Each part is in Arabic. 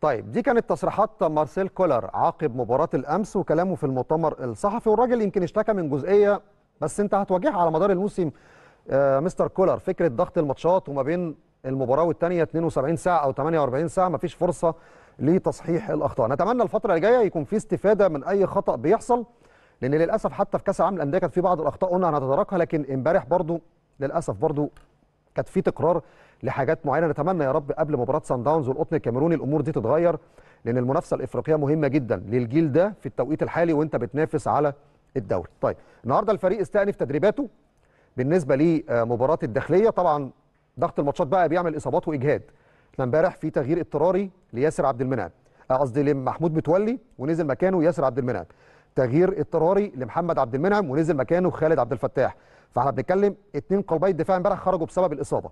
طيب دي كانت تصريحات مارسيل كولر عقب مباراة الأمس وكلامه في المؤتمر الصحفي والراجل يمكن اشتكى من جزئية بس أنت هتواجهها على مدار الموسم آه مستر كولر فكرة ضغط الماتشات وما بين المباراة والتانية 72 ساعة أو 48 ساعة مفيش فرصة لتصحيح الأخطاء نتمنى الفترة الجاية يكون في استفادة من أي خطأ بيحصل لأن للأسف حتى في كأس العالم للأندية كانت في بعض الأخطاء قلنا هنتداركها لكن امبارح برضو للأسف برضو كانت في تكرار لحاجات معينه نتمنى يا رب قبل مباراه سان داونز والقطن الكاميروني الامور دي تتغير لان المنافسه الافريقيه مهمه جدا للجيل ده في التوقيت الحالي وانت بتنافس على الدوري. طيب النهارده الفريق استأنف تدريباته بالنسبه لمباراه الداخليه طبعا ضغط الماتشات بقى بيعمل اصابات واجهاد. احنا امبارح في تغيير اضطراري لياسر عبد المنعم آه، قصدي لمحمود متولي ونزل مكانه ياسر عبد المنعم. تغيير اضطراري لمحمد عبد المنعم ونزل مكانه خالد عبد الفتاح. فاحنا بنتكلم اثنين قلبي الدفاع امبارح خرجوا بسبب الاصابه.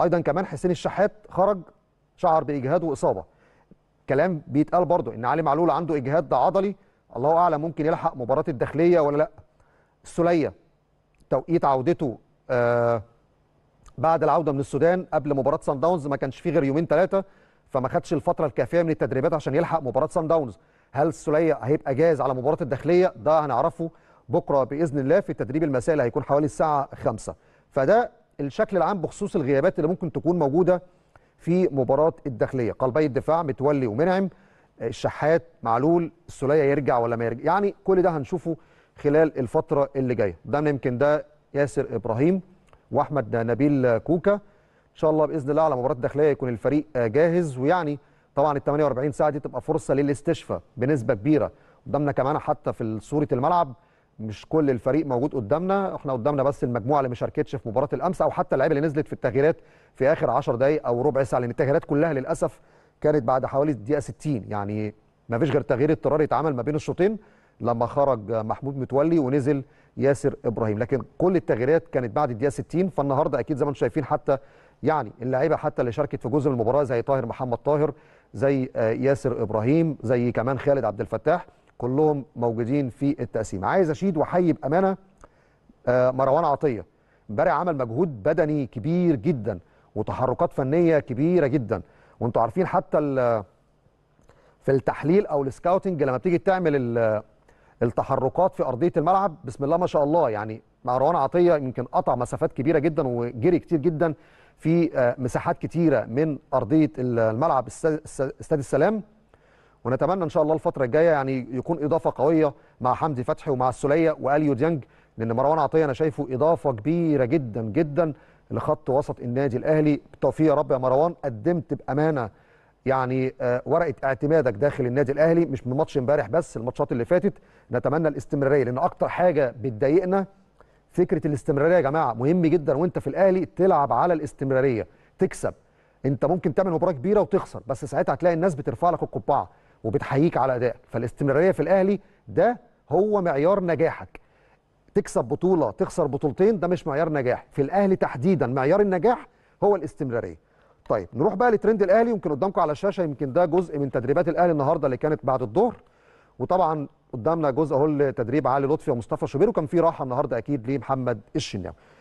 ايضا كمان حسين الشحات خرج شعر باجهاد واصابه كلام بيتقال برضه ان علي معلول عنده اجهاد عضلي الله اعلم ممكن يلحق مباراه الداخليه ولا لا السليه توقيت عودته آه بعد العوده من السودان قبل مباراه سان داونز ما كانش فيه غير يومين ثلاثه فما خدش الفتره الكافيه من التدريبات عشان يلحق مباراه سان داونز هل السليه هيبقى جاهز على مباراه الداخليه ده هنعرفه بكره باذن الله في التدريب المسائي اللي هيكون حوالي الساعه 5 فده الشكل العام بخصوص الغيابات اللي ممكن تكون موجوده في مباراه الداخليه قلبي الدفاع متولي ومنعم الشحات معلول السوليه يرجع ولا ما يرجع يعني كل ده هنشوفه خلال الفتره اللي جايه ده يمكن ده ياسر ابراهيم واحمد نبيل كوكا ان شاء الله باذن الله على مباراه الداخليه يكون الفريق جاهز ويعني طبعا ال 48 ساعه دي تبقى فرصه للاستشفاء بنسبه كبيره قدامنا كمان حتى في صوره الملعب مش كل الفريق موجود قدامنا احنا قدامنا بس المجموعه اللي ما شاركتش في مباراه الامس او حتى اللعيبه اللي نزلت في التغييرات في اخر 10 دقائق او ربع ساعه لان التغييرات كلها للاسف كانت بعد حوالي الدقيقه 60 يعني ما فيش غير تغيير اضطراري اتعمل ما بين الشوطين لما خرج محمود متولي ونزل ياسر ابراهيم لكن كل التغييرات كانت بعد الدقيقه 60 فالنهارده اكيد زي ما انتم شايفين حتى يعني اللعيبه حتى اللي شاركت في جزء من المباراه زي طاهر محمد طاهر زي آه، ياسر ابراهيم زي كمان خالد عبد الفتاح كلهم موجودين في التقسيم عايز اشيد واحيي بامانه آه، مروان عطيه امبارح عمل مجهود بدني كبير جدا وتحركات فنيه كبيره جدا وانتوا عارفين حتى في التحليل او السكاوتنج لما بتيجي تعمل التحركات في ارضيه الملعب بسم الله ما شاء الله يعني مروان عطيه يمكن قطع مسافات كبيره جدا وجري كتير جدا في آه، مساحات كتيره من ارضيه الملعب استاد السلام ونتمنى ان شاء الله الفتره الجايه يعني يكون اضافه قويه مع حمدي فتحي ومع السوليه واليو ديانج لان مروان عطيه انا شايفه اضافه كبيره جدا جدا لخط وسط النادي الاهلي بالتوفيق يا رب يا مروان قدمت بامانه يعني آه، ورقه اعتمادك داخل النادي الاهلي مش من ماتش امبارح بس الماتشات اللي فاتت نتمنى الاستمراريه لان اكتر حاجه بتضايقنا فكره الاستمراريه يا جماعه مهم جدا وانت في الاهلي تلعب على الاستمراريه تكسب انت ممكن تعمل مباراه كبيره وتخسر بس ساعتها هتلاقي الناس بترفع لك القبعه وبتحييك على ادائك فالاستمراريه في الاهلي ده هو معيار نجاحك تكسب بطوله تخسر بطولتين ده مش معيار نجاح في الاهلي تحديدا معيار النجاح هو الاستمراريه طيب نروح بقى لترند الاهلي يمكن قدامكم على الشاشه يمكن ده جزء من تدريبات الاهلي النهارده اللي كانت بعد الظهر وطبعا قدامنا جزء اهو لتدريب علي لطفي ومصطفى شوبير وكان في راحه النهارده اكيد لمحمد الشناوي